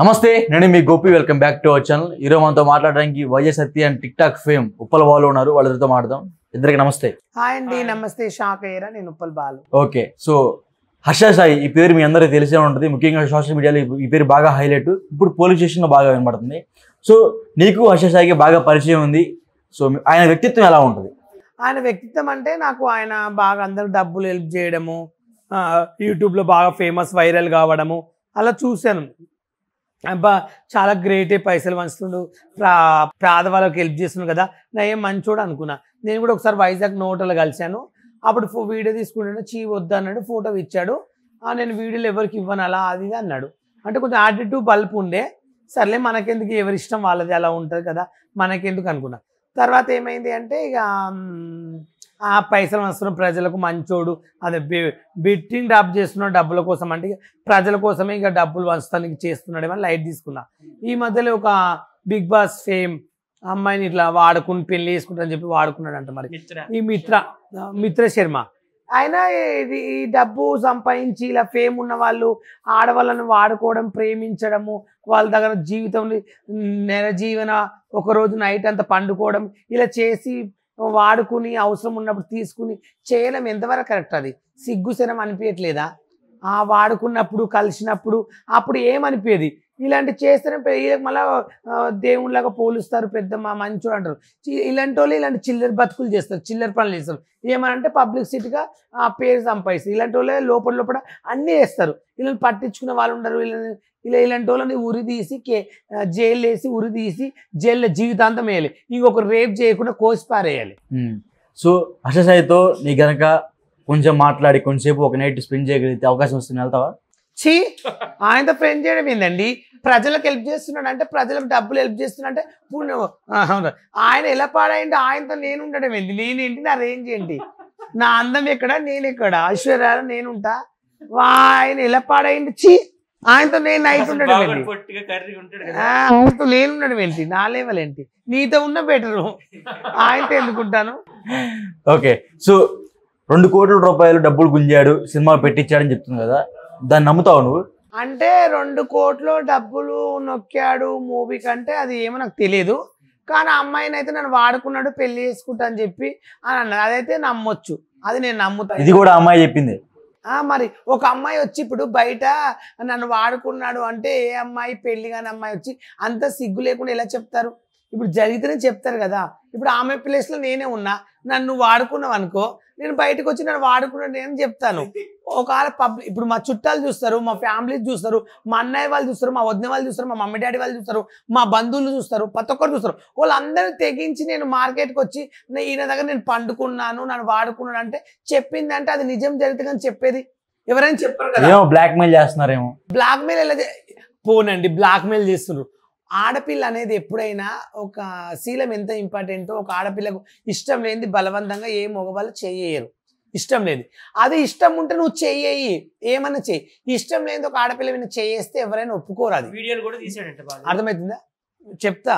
నమస్తే నేను మీ Gopi welcome back to our channel ఈరోజు మనతో మాట్లాడడానికి Y S Satya and TikTok fame Uppala Balu ఉన్నారు వాళ్ళతో మాట్లాడదాం ఇద్దరికి నమస్తే హాయ్ అండి నమస్తే షాక్ అయ్యారా నేను ఉప్పల్ బాలు ఓకే సో హర్ష సాయి ఈ పేరు మీ అందరికీ తెలిసే ఉంటుంది ముఖ్యంగా సోషల్ మీడియాలో ఈ పేరు బాగా హైలైట్ ఇప్పుడు పోలీస్ స్టేషన్లో బాగా వినబడుతుంది సో నీకు హర్ష సాయికి బాగా పరిచయం ఉంది సో ఆయన వ్యక్తిత్వం ఎలా ఉంటుంది ఆయన వ్యక్తిత్వం అంటే నాకు ఆయన బాగా అందరూ డబ్బులు హెల్ప్ చేయడము యూట్యూబ్లో బాగా ఫేమస్ వైరల్ కావడము అలా చూశాను అబ్బా చాలా గ్రేట్ పైసలు పంచుతుండు ప్రా పేద వాళ్ళకి హెల్ప్ చేస్తున్నాడు కదా నేను ఏం మంచోడు అనుకున్నా నేను కూడా ఒకసారి వైజాగ్ నోటలో కలిశాను అప్పుడు వీడియో తీసుకుంటాడు చీ వద్దు అన్నాడు ఫోటో ఇచ్చాడు నేను వీడియోలు ఎవరికి ఇవ్వను అలా అది అన్నాడు అంటే కొంచెం యాటిట్యూడ్ బల్పు ఉండే సర్లే మనకెందుకు ఎవరి ఇష్టం వాళ్ళది అలా ఉంటుంది కదా మనకెందుకు అనుకున్నా తర్వాత ఏమైంది అంటే ఇక ఆ పైసలు వస్తున్న ప్రజలకు మంచోడు అది బెట్టింగ్ డ్రాప్ చేస్తున్నాడు డబ్బుల కోసం అంటే ప్రజల కోసమే ఇంకా డబ్బులు చేస్తున్నాడు చేస్తున్నాడేమని లైట్ తీసుకున్నా ఈ మధ్యలో ఒక బిగ్ బాస్ ఫేమ్ అమ్మాయిని ఇట్లా వాడుకుని పెళ్లి చేసుకుంటారని చెప్పి వాడుకున్నాడు అంట మరి ఈ మిత్ర మిత్ర శర్మ ఆయన ఈ డబ్బు సంపాదించి ఇలా ఫేమ్ ఉన్న వాళ్ళు ఆడవాళ్ళను వాడుకోవడం ప్రేమించడము వాళ్ళ దగ్గర జీవితం నెల జీవన ఒకరోజు నైట్ అంతా పండుకోవడం ఇలా చేసి వాడుకుని అవసరం ఉన్నప్పుడు తీసుకుని చేయడం ఎంతవరకు కరెక్ట్ అది సిగ్గుశనం అనిపించట్లేదా ఆ వాడుకున్నప్పుడు కలిసినప్పుడు అప్పుడు ఏమనిపేది ఇలాంటి చేస్తేనే మళ్ళీ దేవుళ్ళగా పోలుస్తారు పెద్ద మా మంచోడు అంటారు ఇలాంటి వాళ్ళు ఇలాంటి చిల్లర బతుకులు చేస్తారు చిల్లర పనులు చేస్తారు ఏమనంటే సిటీగా ఆ పేరు సంపాదిస్తారు ఇలాంటి వాళ్ళే లోపల లోపల అన్నీ చేస్తారు వీళ్ళని పట్టించుకునే వాళ్ళు ఉండరు వీళ్ళని ఇలా ఇలాంటి వాళ్ళని ఉరి తీసి కే జైలు వేసి ఉరి తీసి జైల్లో జీవితాంతం వేయాలి ఒక రేప్ చేయకుండా కోసి పారేయాలి సో అశసాయితో నీ కనుక కొంచెం మాట్లాడి కొంచెంసేపు ఒక నైట్ స్పెండ్ చేయగలిగితే అవకాశం వస్తుంది వెళ్తావా ఛీ ఆయనతో ఫ్రెండ్ చేయడం ఏందండి ప్రజలకు హెల్ప్ చేస్తున్నాడు అంటే ప్రజలకు డబ్బులు హెల్ప్ చేస్తున్నాడు అంటే ఆయన ఎలా పాడాయంటే ఆయనతో నేను ఉండడం ఏంటి నేనేంటి నా రేంజ్ ఏంటి నా అందం ఎక్కడ నేను ఎక్కడ ఐశ్వర్యాలు నేనుంటా ఆయన ఎలా పాడాయండి ఛీ ఆయనతో నేను నైట్ ఉండడం ఏంటి ఆయనతో నేను ఉండడం ఏంటి నా లెవెల్ ఏంటి నీతో ఉన్న బెటరు ఆయనతో ఎందుకుంటాను ఓకే సో రెండు కోట్ల రూపాయలు డబ్బులు గుంజాడు సినిమా పెట్టించాడని చెప్తుంది కదా దాన్ని నమ్ముతావు నువ్వు అంటే రెండు కోట్లు డబ్బులు నొక్కాడు మూవీ కంటే అది ఏమో నాకు తెలియదు కానీ అమ్మాయిని అయితే నన్ను వాడుకున్నాడు పెళ్లి చేసుకుంటా అని చెప్పి అని అన్నాడు అదైతే నమ్మొచ్చు అది నేను నమ్ముతాను ఇది కూడా అమ్మాయి చెప్పింది మరి ఒక అమ్మాయి వచ్చి ఇప్పుడు బయట నన్ను వాడుకున్నాడు అంటే ఏ అమ్మాయి పెళ్లి కాని అమ్మాయి వచ్చి అంత సిగ్గు లేకుండా ఎలా చెప్తారు ఇప్పుడు జరిగితేనే చెప్తారు కదా ఇప్పుడు ఆమె ప్లేస్లో నేనే ఉన్నా నన్ను వాడుకున్నావు అనుకో నేను బయటకు వచ్చి నన్ను వాడుకున్నాను నేను చెప్తాను ఒకవేళ పబ్లిక్ ఇప్పుడు మా చుట్టాలు చూస్తారు మా ఫ్యామిలీ చూస్తారు మా అన్నయ్య వాళ్ళు చూస్తారు మా వదిన వాళ్ళు చూస్తారు మా మమ్మీ డాడీ వాళ్ళు చూస్తారు మా బంధువులు చూస్తారు ప్రతి ఒక్కరు చూస్తారు వాళ్ళందరూ తెగించి నేను మార్కెట్కి వచ్చి ఈయన దగ్గర నేను పండుకున్నాను నన్ను వాడుకున్నాను అంటే చెప్పిందంటే అది నిజం జరిగితే కానీ చెప్పేది ఎవరైనా చెప్పారు కదా చేస్తున్నారేమో బ్లాక్మెయిల్ ఎలా పోనండి బ్లాక్మెయిల్ చేస్తున్నారు ఆడపిల్ల అనేది ఎప్పుడైనా ఒక శీలం ఎంత ఇంపార్టెంటో ఒక ఆడపిల్లకు ఇష్టం లేనిది బలవంతంగా ఏ మగవాళ్ళు చేయరు ఇష్టం లేదు అది ఇష్టం ఉంటే నువ్వు చెయ్యి ఏమన్నా చెయ్యి ఇష్టం లేని ఒక ఆడపిల్ల మీద చేస్తే ఎవరైనా ఒప్పుకోరు అది వీడియోలు కూడా తీసాడంట అర్థమవుతుందా చెప్తా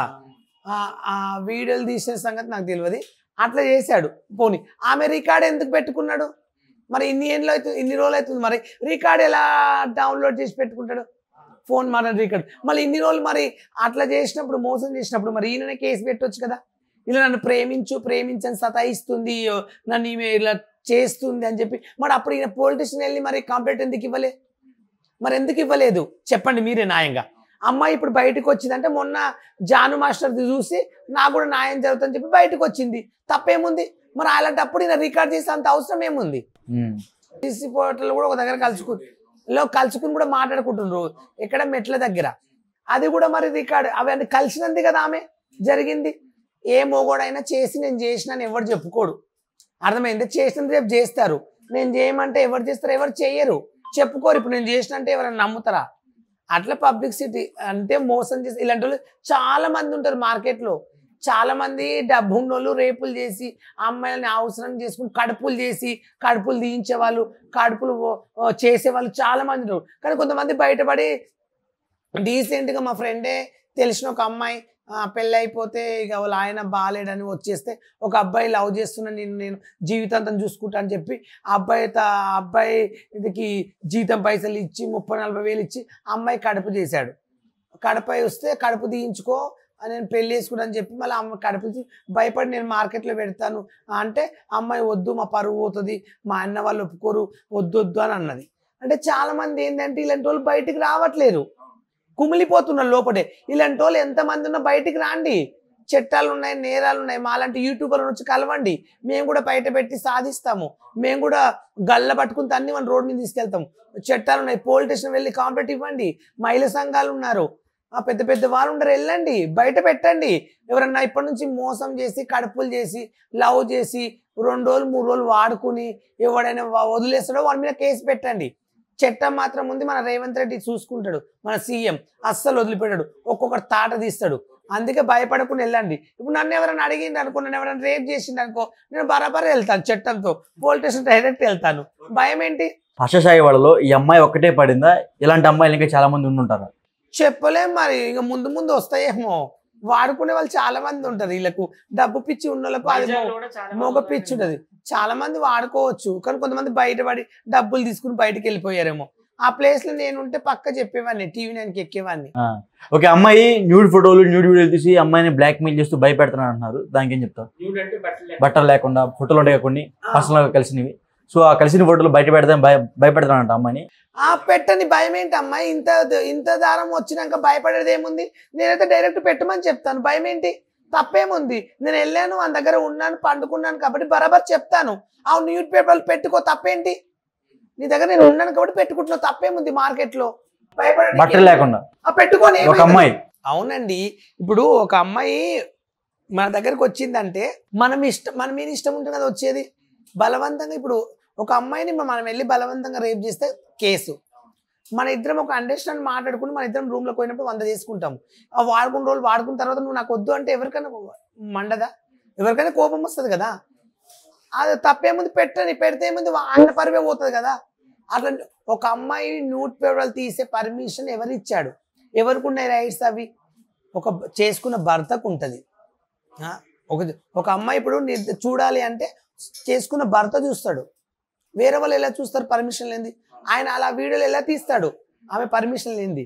ఆ వీడియోలు తీసిన సంగతి నాకు తెలియదు అట్లా చేశాడు పోనీ ఆమె రికార్డ్ ఎందుకు పెట్టుకున్నాడు మరి ఇన్ని ఏళ్ళు అవుతుంది ఇన్ని రోజులు అవుతుంది మరి రికార్డ్ ఎలా డౌన్లోడ్ చేసి పెట్టుకుంటాడు ఫోన్ మాట్లాడి రికార్డు మళ్ళీ ఇన్ని రోజులు మరి అట్లా చేసినప్పుడు మోసం చేసినప్పుడు మరి ఈయననే కేసు పెట్టవచ్చు కదా ఇలా నన్ను ప్రేమించు ప్రేమించని సతాయిస్తుంది నన్ను ఈమె ఇలా చేస్తుంది అని చెప్పి మరి అప్పుడు ఈయన పొలిటీషియన్ వెళ్ళి మరి కంప్లైంట్ ఎందుకు ఇవ్వలే మరి ఎందుకు ఇవ్వలేదు చెప్పండి మీరే న్యాయంగా అమ్మాయి ఇప్పుడు బయటకు వచ్చిందంటే మొన్న జాను మాస్టర్ది చూసి నాకు కూడా న్యాయం జరుగుతుందని చెప్పి బయటకు వచ్చింది తప్పేముంది మరి అలాంటప్పుడు ఈయన రికార్డ్ చేసే అంత అవసరం ఏముంది సిసి పోర్టల్ కూడా ఒక దగ్గర కలుసుకుంది లో కలుసుకుని కూడా మాట్లాడుకుంటున్నారు ఎక్కడ మెట్ల దగ్గర అది కూడా మరి రికార్డ్ అవన్నీ కలిసినంది కదా ఆమె జరిగింది ఏ మోగోడైనా చేసి నేను చేసిన ఎవరు చెప్పుకోడు అర్థమైంది చేసినంత రేపు చేస్తారు నేను చేయమంటే ఎవరు చేస్తారు ఎవరు చేయరు చెప్పుకోరు ఇప్పుడు నేను చేసిన అంటే ఎవరైనా నమ్ముతారా అట్లా సిటీ అంటే మోసం చేసి ఇలాంటి వాళ్ళు చాలా మంది ఉంటారు మార్కెట్లో చాలామంది డబ్బున్నోళ్ళు రేపులు చేసి అమ్మాయిలని అవసరం చేసుకుని కడుపులు చేసి కడుపులు తీయించే వాళ్ళు కడుపులు చేసేవాళ్ళు చాలామంది ఉన్నారు కానీ కొంతమంది బయటపడి డీసెంట్గా మా ఫ్రెండే తెలిసిన ఒక అమ్మాయి పెళ్ళైపోతే ఇక వాళ్ళ ఆయన బాగాలేడని వచ్చేస్తే ఒక అబ్బాయి లవ్ చేస్తున్నా నేను నేను జీవితాంతం చూసుకుంటా అని చెప్పి అబ్బాయి అబ్బాయి ఇదికి జీతం పైసలు ఇచ్చి ముప్పై నలభై వేలు ఇచ్చి అమ్మాయి కడుపు చేశాడు కడప వస్తే కడుపు తీయించుకో నేను పెళ్ళి చేసుకున్నాను చెప్పి మళ్ళీ అమ్మ కడిపించి భయపడి నేను మార్కెట్లో పెడతాను అంటే అమ్మాయి వద్దు మా పరువు పోతుంది మా అన్న వాళ్ళు ఒప్పుకోరు వద్దు వద్దు అని అన్నది అంటే చాలామంది ఏంటంటే ఇలాంటి వాళ్ళు బయటికి రావట్లేరు కుమిలిపోతున్నారు లోపటే ఇలాంటి వాళ్ళు ఎంతమంది ఉన్నా బయటికి రాండి చట్టాలు ఉన్నాయి నేరాలు ఉన్నాయి మాలాంటి యూట్యూబర్లు వచ్చి కలవండి మేము కూడా బయట పెట్టి సాధిస్తాము మేము కూడా గల్ల పట్టుకుని అన్ని మన రోడ్ మీద తీసుకెళ్తాము చట్టాలు ఉన్నాయి పోలీస్ స్టేషన్ వెళ్ళి కాంప్లైంట్ ఇవ్వండి మహిళా సంఘాలు ఉన్నారు ఆ పెద్ద పెద్ద వాళ్ళు ఉండరు వెళ్ళండి బయట పెట్టండి ఎవరన్నా ఇప్పటి నుంచి మోసం చేసి కడుపులు చేసి లవ్ చేసి రెండు రోజులు మూడు రోజులు వాడుకుని ఎవడైనా వదిలేస్తాడో వాళ్ళ మీద కేసు పెట్టండి చట్టం మాత్రం ఉంది మన రేవంత్ రెడ్డి చూసుకుంటాడు మన సీఎం అస్సలు వదిలిపెట్టాడు ఒక్కొక్కరు తాట తీస్తాడు అందుకే భయపడకుండా వెళ్ళండి ఇప్పుడు నన్ను ఎవరైనా అడిగింది అనుకో నన్ను ఎవరైనా రేప్ చేసింది అనుకో నేను బరాబర్ వెళ్తాను చట్టంతో పోలీస్ స్టేషన్ డైరెక్ట్ వెళ్తాను భయం ఏంటి హర్షసాయి వాళ్ళలో ఈ అమ్మాయి ఒక్కటే పడిందా ఇలాంటి అమ్మాయిలు ఇంకా చాలా మంది ఉండుంటారు చెప్పలేం మరి ఇంకా ముందు ముందు వస్తాయేమో వాడుకునే వాళ్ళు చాలా మంది ఉంటారు వీళ్ళకు డబ్బు పిచ్చి ఉన్న అది మొగ పిచ్చి ఉంటుంది చాలా మంది వాడుకోవచ్చు కానీ కొంతమంది బయటపడి డబ్బులు తీసుకుని బయటకు వెళ్ళిపోయారేమో ఆ ప్లేస్ లో నేను ఉంటే పక్క చెప్పేవాడిని టీవీ నేను ఎక్కేవాడిని ఓకే అమ్మాయి న్యూడ్ ఫోటోలు న్యూడ్ వీడియోలు తీసి అమ్మాయిని బ్లాక్ మెయిల్ చేస్తూ భయపెడుతున్నాను అంటున్నారు దానికి ఏం చెప్తారు బట్టలు లేకుండా ఫోటోలు ఉంటాయి కొన్ని పర్సనల్ కలిసినవి సో ఆ కలిసిన ఫోటోలు బయట పెడదాం భయపెడతానంట అమ్మాయిని ఆ పెట్టని భయం ఏంటి అమ్మాయి ఇంత ఇంత దారం వచ్చినాక భయపడేది ఏముంది నేనైతే డైరెక్ట్ పెట్టమని చెప్తాను భయం ఏంటి తప్పేముంది నేను వెళ్ళాను వాళ్ళ దగ్గర ఉన్నాను పండుకున్నాను కాబట్టి బరాబర్ చెప్తాను ఆ న్యూస్ పేపర్లు పెట్టుకో తప్పేంటి నీ దగ్గర నేను ఉన్నాను కాబట్టి పెట్టుకుంటున్నావు తప్పేముంది మార్కెట్లో బట్టలు లేకుండా పెట్టుకొని ఒక అమ్మాయి అవునండి ఇప్పుడు ఒక అమ్మాయి మన దగ్గరకు వచ్చిందంటే మనం ఇష్టం మన మీద ఇష్టం ఉంటుంది కదా వచ్చేది బలవంతంగా ఇప్పుడు ఒక అమ్మాయిని మనం వెళ్ళి బలవంతంగా రేప్ చేస్తే కేసు మన ఇద్దరం ఒక అండర్స్టాండ్ మాట్లాడుకుని మన ఇద్దరం రూమ్లోకి పోయినప్పుడు వంద చేసుకుంటాం ఆ వాడుకున్న రోజులు వాడుకున్న తర్వాత నువ్వు నాకు వద్దు అంటే ఎవరికైనా మండదా ఎవరికైనా కోపం వస్తుంది కదా అది తప్పే ముందు పెట్టని పెడితే ఏముంది అన్న పరివే పోతుంది కదా అట్లా ఒక అమ్మాయి న్యూట్ పేపర్లు తీసే పర్మిషన్ ఎవరు ఇచ్చాడు ఎవరికి ఉన్నాయి రైట్స్ అవి ఒక చేసుకున్న భర్తకు ఉంటుంది ఒక ఒక అమ్మాయి ఇప్పుడు చూడాలి అంటే చేసుకున్న భర్త చూస్తాడు వేరే వాళ్ళు ఎలా చూస్తారు పర్మిషన్ లేనిది ఆయన అలా వీడియోలు ఎలా తీస్తాడు ఆమె పర్మిషన్ లేనిది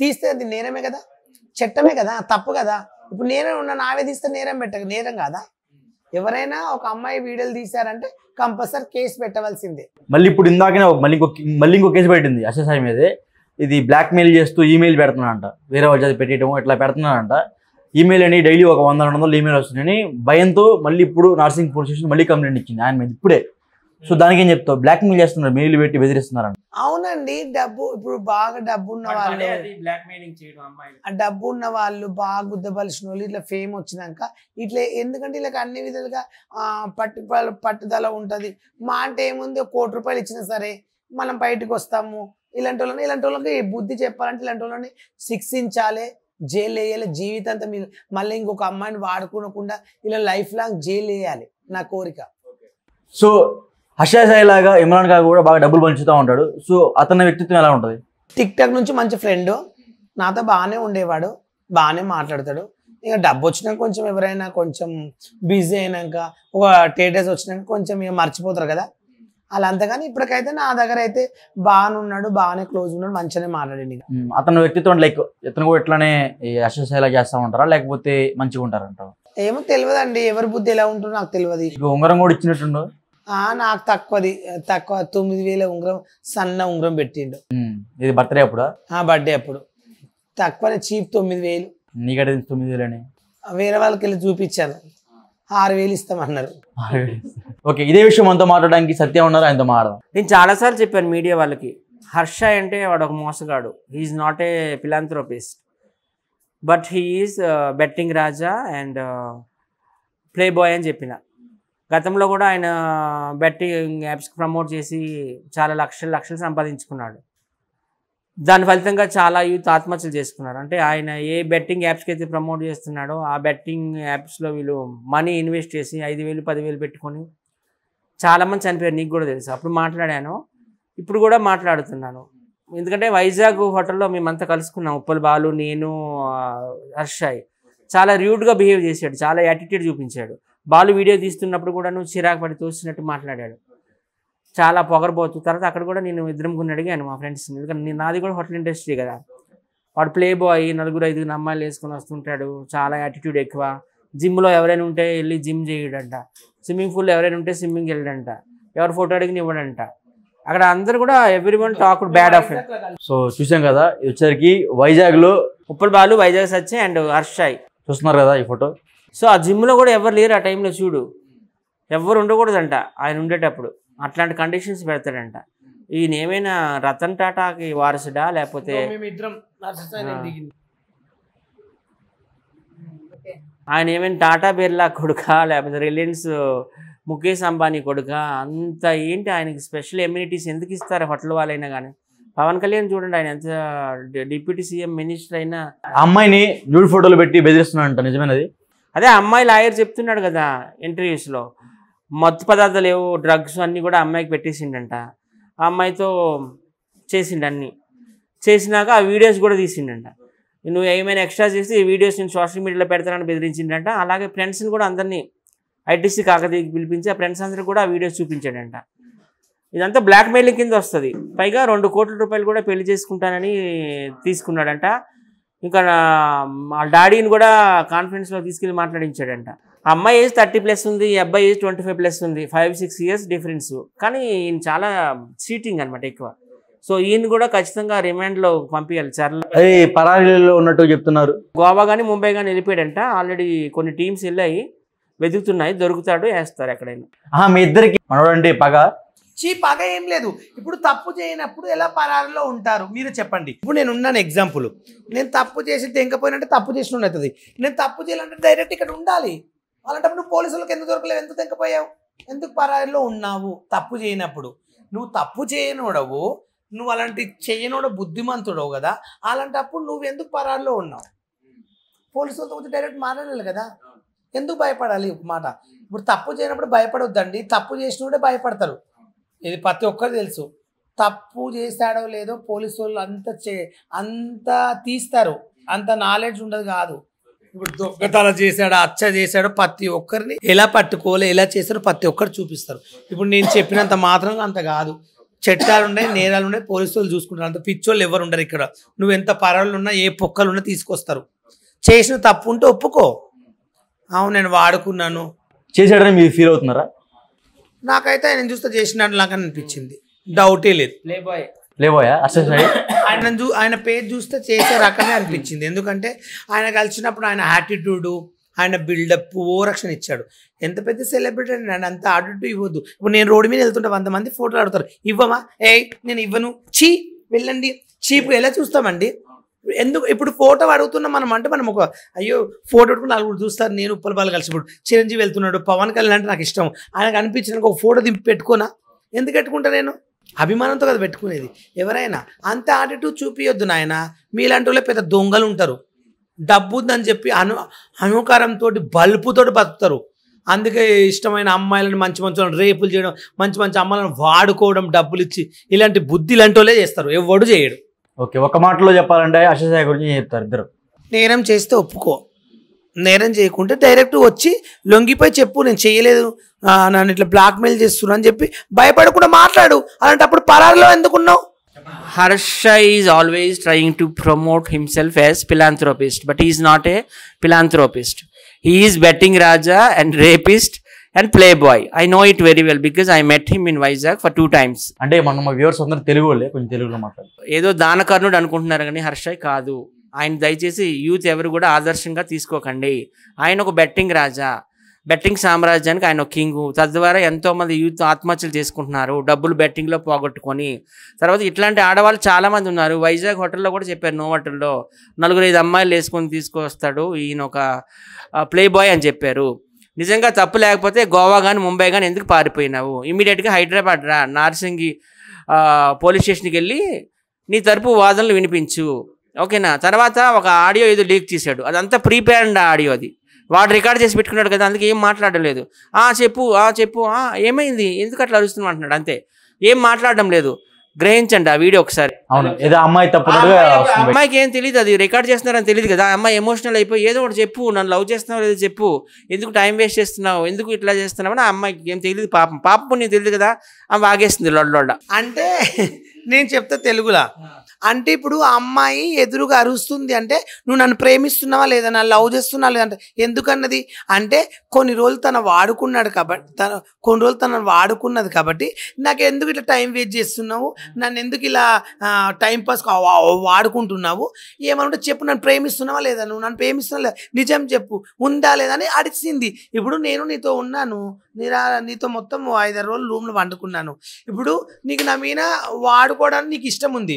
తీస్తే అది నేరమే కదా చట్టమే కదా తప్పు కదా ఇప్పుడు నేనే ఉన్నాను నావే తీస్తే నేరం పెట్ట నేరం కాదా ఎవరైనా ఒక అమ్మాయి వీడియోలు తీశారంటే కంపల్సరీ కేసు పెట్టవలసిందే మళ్ళీ ఇప్పుడు ఇందాకనే మళ్ళీ ఇంకో మళ్ళీ ఇంకో కేసు పెట్టింది అససాయి మీదే ఇది బ్లాక్మెయిల్ చేస్తూ ఈమెయిల్ అంట వేరే వాళ్ళు పెట్టడం ఇట్లా పెడుతున్నానంట ఈమెయిల్ అని డైలీ ఒక వంద రెండు వందలు ఈమెయిల్ వస్తుందని భయంతో మళ్ళీ ఇప్పుడు నర్సింగ్ పోలీస్ స్టేషన్ మళ్ళీ కంప్లైంట్ ఇచ్చింది ఆయన మీద ఇప్పుడే సో దానికి ఏం చెప్తావు బ్లాక్ మెయిల్ చేస్తున్నారు మెయిల్ పెట్టి బెదిరిస్తున్నారు అవునండి డబ్బు ఇప్పుడు బాగా డబ్బు ఉన్న వాళ్ళు ఆ డబ్బు ఉన్న వాళ్ళు బాగా గుద్దపలిసిన వాళ్ళు ఇట్లా ఫేమ్ వచ్చినాక ఇట్లా ఎందుకంటే ఇలా అన్ని విధాలుగా పట్టు పట్టుదల ఉంటుంది మా అంటే ఏముంది కోటి రూపాయలు ఇచ్చినా సరే మనం బయటకు వస్తాము ఇలాంటి వాళ్ళని ఇలాంటి వాళ్ళకి బుద్ధి చెప్పాలంటే ఇలాంటి వాళ్ళని శిక్షించాలి జైలు వేయాలి మీరు మళ్ళీ ఇంకొక అమ్మాయిని వాడుకోకుండా ఇలా లైఫ్ లాంగ్ జైలు వేయాలి నా కోరిక సో హర్షాసాయి లాగా ఇమ్రాన్ ఖాన్ కూడా బాగా డబ్బులు పంచుతూ ఉంటాడు సో అతని వ్యక్తిత్వం ఎలా ఉంటుంది టిక్ టాక్ నుంచి మంచి ఫ్రెండ్ నాతో బాగానే ఉండేవాడు బాగానే మాట్లాడతాడు ఇక డబ్బు వచ్చినాక కొంచెం ఎవరైనా కొంచెం బిజీ అయినాక ఒక టేటర్స్ వచ్చినాక కొంచెం ఇక మర్చిపోతారు కదా అలా అంతగాని ఇప్పటికైతే నా దగ్గర అయితే బాగానే ఉన్నాడు బాగానే క్లోజ్ ఉన్నాడు మంచిగానే మాట్లాడండి అతను వ్యక్తిత్వం లైక్ ఇతను కూడా ఇట్లానే అశ్వశైలా చేస్తా ఉంటారా లేకపోతే మంచిగా ఉంటారంటారు ఏమో తెలియదు అండి ఎవరి బుద్ధి ఎలా ఉంటుందో నాకు తెలియదు ఉంగరం కూడా ఇచ్చినట్టుండో నాకు తక్కువది తక్కువ తొమ్మిది వేల ఉంగరం సన్న ఉంగరం పెట్టిండు ఇది బర్త్డే అప్పుడు బర్త్డే అప్పుడు తక్కువ చీప్ తొమ్మిది వేలు తొమ్మిది తొమ్మిది అని వేరే వాళ్ళకి వెళ్ళి చూపించాను ఆరు వేలు ఇస్తామన్నారు ఓకే ఇదే విషయం అంతా మాట్లాడడానికి సత్యం ఉన్నారు ఆయనతో మాట్లాడదాం నేను చాలాసార్లు చెప్పాను మీడియా వాళ్ళకి హర్ష అంటే వాడు ఒక మోసగాడు he's not a philanthropist but he's betting raja and playboy అని చెప్పిన గతంలో కూడా ఆయన బెట్టింగ్ యాప్స్కి ప్రమోట్ చేసి చాలా లక్షలు లక్షలు సంపాదించుకున్నాడు దాని ఫలితంగా చాలా యూత్ ఆత్మహత్యలు చేసుకున్నారు అంటే ఆయన ఏ బెట్టింగ్ యాప్స్కి అయితే ప్రమోట్ చేస్తున్నాడో ఆ బెట్టింగ్ యాప్స్లో వీళ్ళు మనీ ఇన్వెస్ట్ చేసి ఐదు వేలు పదివేలు పెట్టుకొని చాలామంది చనిపోయారు నీకు కూడా తెలుసు అప్పుడు మాట్లాడాను ఇప్పుడు కూడా మాట్లాడుతున్నాను ఎందుకంటే వైజాగ్ హోటల్లో మేమంతా కలుసుకున్నాం ఉప్పల్ బాలు నేను హర్షాయ్ చాలా రూడ్గా బిహేవ్ చేశాడు చాలా యాటిట్యూడ్ చూపించాడు బాలు వీడియో తీస్తున్నప్పుడు కూడా నువ్వు చిరాకు పడి తోసినట్టు మాట్లాడాడు చాలా పొగరబోతు తర్వాత అక్కడ కూడా నేను కొన్ని అడిగాను మా ఫ్రెండ్స్ ఎందుకంటే నాది కూడా హోటల్ ఇండస్ట్రీ కదా వాడు ప్లే బాయ్ నలుగురు ఐదుగురు అమ్మాయిలు వేసుకొని వస్తుంటాడు చాలా యాటిట్యూడ్ ఎక్కువ జిమ్లో ఎవరైనా ఉంటే వెళ్ళి జిమ్ చేయడంట స్విమ్మింగ్ పూల్ ఎవరైనా ఉంటే స్విమ్మింగ్ వెళ్ళడంట ఎవరు ఫోటో అడిగిన ఇవ్వడంట అక్కడ అందరు కూడా everyone talk bad of so చూసాం కదా వచ్చరికి వైజాగ్లో ఉప్పల్ బాలు వైజాగ్ సచ్చి అండ్ హర్షాయ్ చూస్తున్నారు కదా ఈ ఫోటో సో ఆ జిమ్లో కూడా ఎవరు లేరు ఆ టైంలో చూడు ఎవరు ఉండకూడదంట ఆయన ఉండేటప్పుడు అట్లాంటి కండిషన్స్ పెడతాడంట ఈయన ఏమైనా రతన్ టాటాకి వారసుడా లేకపోతే ఆయన ఏమైనా టాటా బిర్లా కొడుక లేకపోతే రిలయన్స్ ముఖేష్ అంబానీ కొడుక అంత ఏంటి ఆయనకి స్పెషల్ ఎమ్యూనిటీస్ ఎందుకు ఇస్తారు హోటల్ వాళ్ళైనా కానీ పవన్ కళ్యాణ్ చూడండి ఆయన ఎంత డిప్యూటీ సీఎం మినిస్టర్ అయినా అమ్మాయిని న్యూడ్ ఫోటోలు పెట్టి బెదిరిస్తున్నాడంట నిజమేనది అదే అమ్మాయి లాయర్ చెప్తున్నాడు కదా ఇంటర్వ్యూస్లో మత్తు పదార్థాలు ఏవో డ్రగ్స్ అన్నీ కూడా అమ్మాయికి పెట్టేసిండంట ఆ అమ్మాయితో చేసిండు అన్నీ చేసినాక ఆ వీడియోస్ కూడా తీసిండంట నువ్వు ఏమైనా ఎక్స్ట్రా చేస్తే ఈ వీడియోస్ నేను సోషల్ మీడియాలో పెడతానని బెదిరించిండంట అలాగే ఫ్రెండ్స్ని కూడా అందరినీ ఐటీసీ కాకతీయకి పిలిపించి ఆ ఫ్రెండ్స్ అందరూ కూడా ఆ వీడియోస్ చూపించాడంట ఇదంతా బ్లాక్మెయిలింగ్ కింద వస్తుంది పైగా రెండు కోట్ల రూపాయలు కూడా పెళ్లి చేసుకుంటానని తీసుకున్నాడంట ఇంకా వాళ్ళ డాడీని కూడా కాన్ఫిడెన్స్లో తీసుకెళ్ళి మాట్లాడించాడంట అమ్మాయి ఏజ్ థర్టీ ప్లస్ ఉంది అబ్బాయి ఏజ్ ట్వంటీ ఫైవ్ ప్లస్ ఉంది ఫైవ్ సిక్స్ ఇయర్స్ డిఫరెన్స్ కానీ ఈయన చాలా చీటింగ్ అనమాట ఎక్కువ సో ఈయన కూడా ఖచ్చితంగా రిమాండ్లో పంపించాలి చర్ల పరారీలో ఉన్నట్టు చెప్తున్నారు గోవా కానీ ముంబై కానీ వెళ్ళిపోయాడంట ఆల్రెడీ కొన్ని టీమ్స్ వెళ్ళాయి వెతుకుతున్నాయి దొరుకుతాడు వేస్తారు ఎక్కడైనా మీ ఇద్దరికి పగ చీ పగ ఏం లేదు ఇప్పుడు తప్పు చేయనప్పుడు ఎలా పరారులో ఉంటారు మీరు చెప్పండి ఇప్పుడు నేను ఉన్నాను ఎగ్జాంపుల్ నేను తప్పు చేసి తెంకపోయినంటే తప్పు చేసిన అవుతుంది నేను తప్పు చేయాలంటే డైరెక్ట్ ఇక్కడ ఉండాలి అలాంటప్పుడు నువ్వు పోలీసులకు ఎందుకు దొరకలేవు ఎందుకు తెంకపోయావు ఎందుకు పరాయిలో ఉన్నావు తప్పు చేయనప్పుడు నువ్వు తప్పు చేయనుడవు నువ్వు అలాంటి చేయనోడ బుద్ధిమంతుడవు కదా అలాంటప్పుడు నువ్వు ఎందుకు పరాల్లో ఉన్నావు పోలీసులతో కొంచెం డైరెక్ట్ మారలేదు కదా ఎందుకు భయపడాలి మాట ఇప్పుడు తప్పు చేయనప్పుడు భయపడొద్దండి తప్పు చేసినప్పుడే భయపడతారు ఇది ప్రతి ఒక్కరు తెలుసు తప్పు చేశాడో లేదో పోలీసు వాళ్ళు అంత చే అంత తీస్తారు అంత నాలెడ్జ్ ఉండదు కాదు ఇప్పుడు దొంగతనం చేశాడు అచ్చ చేశాడు ప్రతి ఒక్కరిని ఎలా పట్టుకోవాలి ఎలా చేస్తారో ప్రతి ఒక్కరు చూపిస్తారు ఇప్పుడు నేను చెప్పినంత మాత్రం అంత కాదు చట్టాలు ఉన్నాయి నేరాలు ఉన్నాయి పోలీసు వాళ్ళు చూసుకుంటారు అంత పిచ్చోళ్ళు ఎవరు ఉండరు ఇక్కడ నువ్వు ఎంత పరాలు ఉన్నా ఏ పొక్కలు ఉన్నా తీసుకొస్తారు చేసిన తప్పు ఉంటే ఒప్పుకో అవును నేను వాడుకున్నాను చేశాడని మీరు ఫీల్ అవుతున్నారా నాకైతే ఆయన చూస్తే చేసినట్టు నాకు అనిపించింది డౌటే లేదు లేబోయా అర్చన్ ఆయన చూ ఆయన పేరు చూస్తే చేసే రకమే అనిపించింది ఎందుకంటే ఆయన కలిసినప్పుడు ఆయన యాటిట్యూడు ఆయన బిల్డప్ ఓ రక్షణ ఇచ్చాడు ఎంత పెద్ద సెలబ్రిటీ అండి అంత ఆడిట్యూ ఇవ్వద్దు ఇప్పుడు నేను రోడ్డు మీద వెళ్తుంటే వంద మంది ఫోటోలు ఆడుతారు ఇవ్వమా ఏ నేను ఇవ్వను చీ వెళ్ళండి చీప్ ఎలా చూస్తామండి ఎందుకు ఇప్పుడు ఫోటో అడుగుతున్నాం మనం అంటే మనం ఒక అయ్యో ఫోటో పెట్టుకుని నలుగురు చూస్తారు నేను ఉప్పల బాలు కలిసి ఇప్పుడు చిరంజీవి వెళ్తున్నాడు పవన్ కళ్యాణ్ అంటే నాకు ఇష్టం ఆయనకు అనిపించడానికి ఒక ఫోటో దింపి పెట్టుకోనా ఎందుకు పెట్టుకుంటా నేను అభిమానంతో కదా పెట్టుకునేది ఎవరైనా అంత ఆటిట్యూడ్ చూపించొద్దు నాయన మీలాంటి వాళ్ళే పెద్ద దొంగలు ఉంటారు డబ్బు ఉందని చెప్పి అను అనుకారంతో బల్పుతో బతుకుతారు అందుకే ఇష్టమైన అమ్మాయిలను మంచి మంచి రేపులు చేయడం మంచి మంచి అమ్మాయిలను వాడుకోవడం డబ్బులు ఇచ్చి ఇలాంటి బుద్ధి ఇలాంటి వాళ్ళే చేస్తారు ఎవడు చేయడు ఓకే ఒక మాటలో చెప్పాలంటే అశ్వసాయ గురించి చెప్తారు ఇద్దరు నేరం చేస్తే ఒప్పుకో నేరం చేయకుంటే డైరెక్ట్ వచ్చి లొంగిపోయి చెప్పు నేను చేయలేదు నన్ను ఇట్లా బ్లాక్మెయిల్ చేస్తున్నా అని చెప్పి భయపడకుండా మాట్లాడు అలాంటప్పుడు పరారులో ఎందుకున్నావు Harsha is always trying to promote himself as philanthropist but is not a philanthropist philanthropist. Betting raja and rapist and playboy I know it very well because I met him in Vizag for two times అంటే మన viewers అందరూ తెలుగు కొంచెం తెలుగులో మాట్లాడారు ఏదో దానకర్ణుడు అనుకుంటున్నారు కానీ హర్షయ్ కాదు ఆయన దయచేసి యూత్ ఎవరు కూడా ఆదర్శంగా తీసుకోకండి ఆయన ఒక బెట్టింగ్ రాజా బెట్టింగ్ సామ్రాజ్యానికి ఆయన కింగు తద్వారా ఎంతోమంది యూత్ ఆత్మహత్యలు చేసుకుంటున్నారు డబ్బులు బెట్టింగ్లో పోగొట్టుకొని తర్వాత ఇట్లాంటి ఆడవాళ్ళు చాలామంది ఉన్నారు వైజాగ్ హోటల్లో కూడా చెప్పారు నో హోటల్లో నలుగురు ఐదు అమ్మాయిలు వేసుకొని తీసుకొస్తాడు ఈయన ఒక ప్లే బాయ్ అని చెప్పారు నిజంగా తప్పు లేకపోతే గోవా కానీ ముంబై కానీ ఎందుకు పారిపోయినావు ఇమీడియట్గా హైదరాబాద్ రా నార్సింగి పోలీస్ స్టేషన్కి వెళ్ళి నీ తరపు వాదనలు వినిపించు ఓకేనా తర్వాత ఒక ఆడియో ఏదో లీక్ చేశాడు అదంతా ప్రీపేర్డ్ ఆడియో అది వాడు రికార్డ్ చేసి పెట్టుకున్నాడు కదా అందుకే ఏం మాట్లాడలేదు ఆ చెప్పు ఆ చెప్పు ఏమైంది ఎందుకు అట్లా అరుస్తున్నావు అంటున్నాడు అంతే ఏం మాట్లాడడం లేదు గ్రహించండి ఆ వీడియో ఒకసారి అవును ఏదో అమ్మాయి తప్పు అమ్మాయికి ఏం తెలియదు అది రికార్డ్ చేస్తున్నారని తెలియదు కదా అమ్మాయి ఎమోషనల్ అయిపోయి ఏదో ఒకటి చెప్పు నన్ను లవ్ చేస్తున్నావు లేదో చెప్పు ఎందుకు టైం వేస్ట్ చేస్తున్నావు ఎందుకు ఇట్లా చేస్తున్నావు అని అమ్మాయికి ఏం తెలియదు పాపం పాపం నీకు తెలియదు కదా ఆమె ఆగేస్తుంది లొడ్లొడ్డ అంటే నేను చెప్తా తెలుగులా అంటే ఇప్పుడు ఆ అమ్మాయి ఎదురుగా అరుస్తుంది అంటే నువ్వు నన్ను ప్రేమిస్తున్నావా లేదా నన్ను లవ్ చేస్తున్నావా లేదంటే ఎందుకన్నది అంటే కొన్ని రోజులు తను వాడుకున్నాడు కాబట్టి తన కొన్ని రోజులు తనను వాడుకున్నది కాబట్టి నాకు ఎందుకు ఇట్లా టైం వేస్ట్ చేస్తున్నావు నన్ను ఎందుకు ఇలా టైం పాస్ వాడుకుంటున్నావు ఏమనుకుంటే చెప్పు నన్ను ప్రేమిస్తున్నావా లేదా నువ్వు నన్ను ప్రేమిస్తున్నావు లేదా నిజం చెప్పు ఉందా లేదా అని అడిచింది ఇప్పుడు నేను నీతో ఉన్నాను నీరా నీతో మొత్తం ఐదారు రోజులు రూమ్లో వండుకున్నాను ఇప్పుడు నీకు నా మీద వాడుకోవడానికి నీకు ఇష్టం ఉంది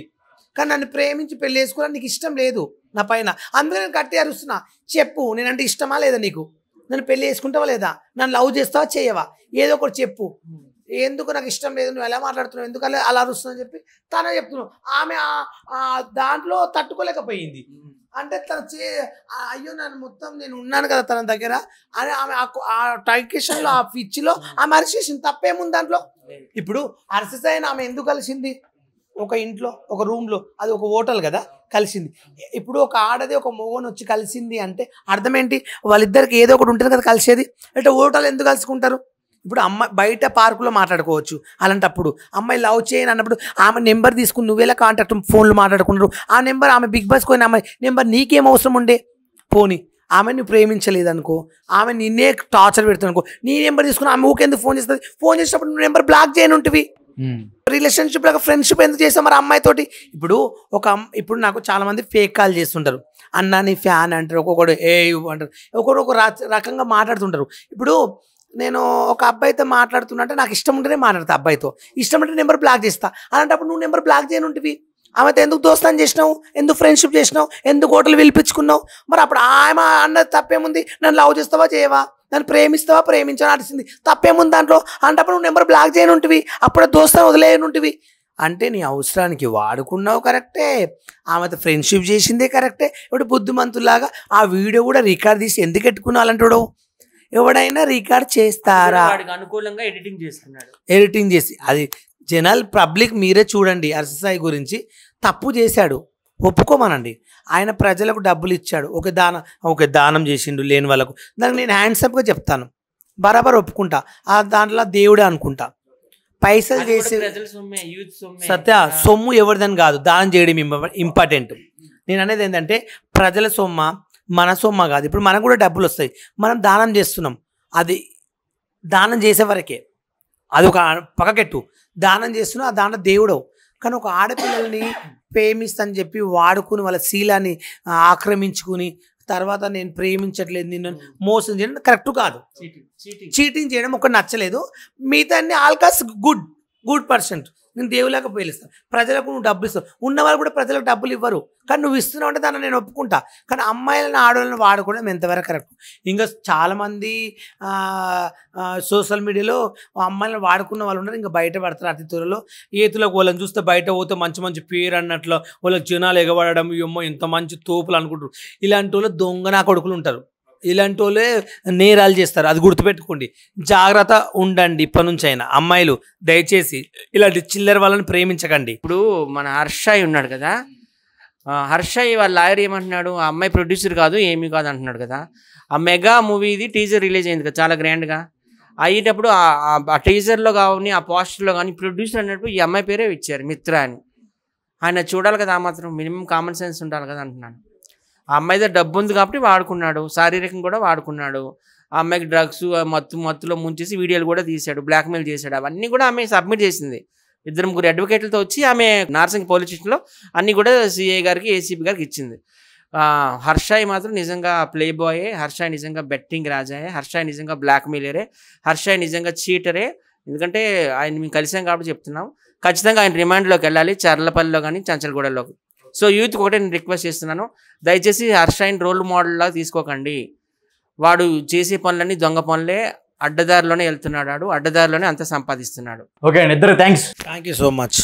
కానీ నన్ను ప్రేమించి పెళ్ళి చేసుకోవాలని నీకు ఇష్టం లేదు నా పైన అందుకని నేను కట్టి అరుస్తున్నా చెప్పు నేనంటే ఇష్టమా లేదా నీకు నన్ను పెళ్ళి చేసుకుంటావా లేదా నన్ను లవ్ చేస్తావా చేయవా ఏదో ఒకటి చెప్పు ఎందుకు నాకు ఇష్టం లేదు నువ్వు ఎలా మాట్లాడుతున్నావు ఎందుకు అలా అలా అరుస్తున్నావు చెప్పి తనే చెప్తున్నావు ఆమె దాంట్లో తట్టుకోలేకపోయింది అంటే తను చే అయ్యో నన్ను మొత్తం నేను ఉన్నాను కదా తన దగ్గర అని ఆమె ఆ టైకేషన్లో ఆ పిచ్చిలో ఆమె అరిసేసింది తప్పేముంది దాంట్లో ఇప్పుడు అరిసేసైన ఆమె ఎందుకు కలిసింది ఒక ఇంట్లో ఒక రూమ్లో అది ఒక హోటల్ కదా కలిసింది ఇప్పుడు ఒక ఆడది ఒక మొగోని వచ్చి కలిసింది అంటే అర్థం ఏంటి వాళ్ళిద్దరికి ఏదో ఒకటి ఉంటుంది కదా కలిసేది అంటే హోటల్ ఎందుకు కలుసుకుంటారు ఇప్పుడు అమ్మాయి బయట పార్కులో మాట్లాడుకోవచ్చు అలాంటప్పుడు అమ్మాయి లవ్ చేయని అన్నప్పుడు ఆమె నెంబర్ తీసుకుని నువ్వేలా కాంటాక్ట్ ఫోన్లు మాట్లాడుకున్నారు ఆ నెంబర్ ఆమె బిగ్ బాస్ కొని అమ్మాయి నెంబర్ నీకేం అవసరం ఉండే పోనీ ఆమె నువ్వు ప్రేమించలేదనుకో ఆమె నిన్నే టార్చర్ పెడుతుంది అనుకో నీ నెంబర్ తీసుకుని ఆమె ఊకెందుకు ఫోన్ చేస్తుంది ఫోన్ చేసినప్పుడు నువ్వు నెంబర్ బ్లాక్ చేయనుంటివి రిలేషన్షిప్ లాగా ఫ్రెండ్షిప్ ఎందుకు చేస్తాం మరి అమ్మాయి తోటి ఇప్పుడు ఒక ఇప్పుడు నాకు చాలా మంది ఫేక్ కాల్ చేస్తుంటారు అన్న నీ ఫ్యాన్ అంటారు ఒక్కొక్కడు ఏ అంటారు ఒక్కొక్కరు ఒక రకంగా మాట్లాడుతుంటారు ఇప్పుడు నేను ఒక అబ్బాయితో మాట్లాడుతున్నట్టే నాకు ఇష్టం ఉంటేనే మాట్లాడతా అబ్బాయితో ఇష్టం ఉంటే నెంబర్ బ్లాక్ చేస్తా అలాంటప్పుడు నువ్వు నెంబర్ బ్లాక్ చేయనుంటివి ఆమెతో ఎందుకు దోస్తాను చేసినావు ఎందుకు ఫ్రెండ్షిప్ చేసినావు ఎందుకు హోటల్ పిలిపించుకున్నావు మరి అప్పుడు ఆమె అన్నది తప్పేముంది నన్ను లవ్ చేస్తావా చేయవా దాన్ని ప్రేమిస్తావా ప్రేమించావా అడిసింది తప్పేముంది దాంట్లో అంటప్పుడు నువ్వు నెంబర్ బ్లాక్ చేయనుంటివి అప్పుడే దోస్తాను వదిలేయనుంటివి అంటే నీ అవసరానికి వాడుకున్నావు కరెక్టే ఆమెతో ఫ్రెండ్షిప్ చేసిందే కరెక్టే ఇప్పుడు బుద్ధిమంతులాగా ఆ వీడియో కూడా రికార్డ్ తీసి ఎందుకు ఎట్టుకున్నాలంటాడు ఎవడైనా రికార్డ్ చేస్తారా అనుకూలంగా ఎడిటింగ్ చేస్తున్నాడు ఎడిటింగ్ చేసి అది జనరల్ పబ్లిక్ మీరే చూడండి అర్ససాయి గురించి తప్పు చేశాడు ఒప్పుకోమనండి ఆయన ప్రజలకు డబ్బులు ఇచ్చాడు ఒక దానం ఒక దానం చేసిండు లేని వాళ్ళకు దానికి నేను హ్యాండ్సప్గా చెప్తాను బరాబర్ ఒప్పుకుంటా ఆ దాంట్లో దేవుడే అనుకుంటా పైసలు చేసి సత్య సొమ్ము ఎవరిదని కాదు దానం చేయడం ఇంపార్టెంట్ నేను అనేది ఏంటంటే ప్రజల సొమ్మ మన సొమ్మ కాదు ఇప్పుడు మనకు కూడా డబ్బులు వస్తాయి మనం దానం చేస్తున్నాం అది దానం చేసే వరకే అది ఒక పక్కకెట్టు దానం చేస్తున్నా ఆ దాంట్లో దేవుడవు కానీ ఒక ఆడపిల్లల్ని ప్రేమిస్తని చెప్పి వాడుకుని వాళ్ళ శీలాన్ని ఆక్రమించుకుని తర్వాత నేను ప్రేమించట్లేదు నిన్ను మోసం చేయడం కరెక్ట్ కాదు చీటింగ్ చేయడం ఒక నచ్చలేదు మిగతా అన్ని ఆల్కాస్ గుడ్ గుడ్ పర్సెంట్ నేను దేవులాగా పేలుస్తాను ప్రజలకు నువ్వు డబ్బులు ఇస్తావు ఉన్నవాళ్ళు కూడా ప్రజలకు డబ్బులు ఇవ్వరు కానీ నువ్వు ఇస్తున్నావు అంటే దాన్ని నేను ఒప్పుకుంటా కానీ అమ్మాయిలను ఆడవాళ్ళని వాడుకోవడం ఎంతవరకు కరెక్ట్ ఇంకా చాలామంది సోషల్ మీడియాలో అమ్మాయిలను వాడుకున్న వాళ్ళు ఉన్నారు ఇంకా బయట పడతారు అతి త్వరలో ఏతులకు వాళ్ళని చూస్తే బయట పోతే మంచి మంచి పేరు అన్నట్లు వాళ్ళకి జనాలు ఎగబడడం అమ్మ ఎంత మంచి తోపులు అనుకుంటారు ఇలాంటి వాళ్ళు దొంగనా కొడుకులు ఉంటారు ఇలాంటి వాళ్ళే నేరాలు చేస్తారు అది గుర్తుపెట్టుకోండి జాగ్రత్త ఉండండి ఇప్పటి నుంచి అయినా అమ్మాయిలు దయచేసి ఇలాంటి చిల్లర వాళ్ళని ప్రేమించకండి ఇప్పుడు మన హర్షాయి ఉన్నాడు కదా హర్షాయి వాళ్ళ లాయర్ ఏమంటున్నాడు ఆ అమ్మాయి ప్రొడ్యూసర్ కాదు ఏమీ కాదు అంటున్నాడు కదా ఆ మెగా మూవీది టీజర్ రిలీజ్ అయింది కదా చాలా గ్రాండ్గా అయ్యేటప్పుడు ఆ టీజర్లో కానీ ఆ పోస్టర్లో కానీ ప్రొడ్యూసర్ అన్నప్పుడు ఈ అమ్మాయి పేరే ఇచ్చారు మిత్ర అని ఆయన చూడాలి కదా మాత్రం మినిమం కామన్ సెన్స్ ఉండాలి కదా అంటున్నాను ఆ అమ్మాయి దగ్గర డబ్బు ఉంది కాబట్టి వాడుకున్నాడు శారీరకంగా కూడా వాడుకున్నాడు ఆ అమ్మాయికి డ్రగ్స్ మత్తు మత్తులో ముంచేసి వీడియోలు కూడా తీశాడు బ్లాక్మెయిల్ చేశాడు అవన్నీ కూడా ఆమె సబ్మిట్ చేసింది ఇద్దరు ముగ్గురు అడ్వకేట్లతో వచ్చి ఆమె నార్సింగ్ పోలీస్ స్టేషన్లో అన్నీ కూడా సిఏ గారికి ఏసీపీ గారికి ఇచ్చింది హర్షాయి మాత్రం నిజంగా ప్లే బాయే హర్షాయి నిజంగా బెట్టింగ్ రాజాయే హర్షాయి నిజంగా బ్లాక్మెయిలరే హర్షాయి నిజంగా చీటరే ఎందుకంటే ఆయన మేము కలిసాం కాబట్టి చెప్తున్నాం ఖచ్చితంగా ఆయన రిమాండ్లోకి వెళ్ళాలి చర్లపల్లిలో కానీ చంచలగూడలోకి సో యూత్ ఒకటే నేను రిక్వెస్ట్ చేస్తున్నాను దయచేసి హర్షైన్ రోల్ మోడల్లా తీసుకోకండి వాడు చేసే పనులన్నీ దొంగ పనులే అడ్డదారిలోనే వెళ్తున్నాడు అడ్డదారిలోనే అంత సంపాదిస్తున్నాడు ఓకే అండి ఇద్దరు thanks thank you so much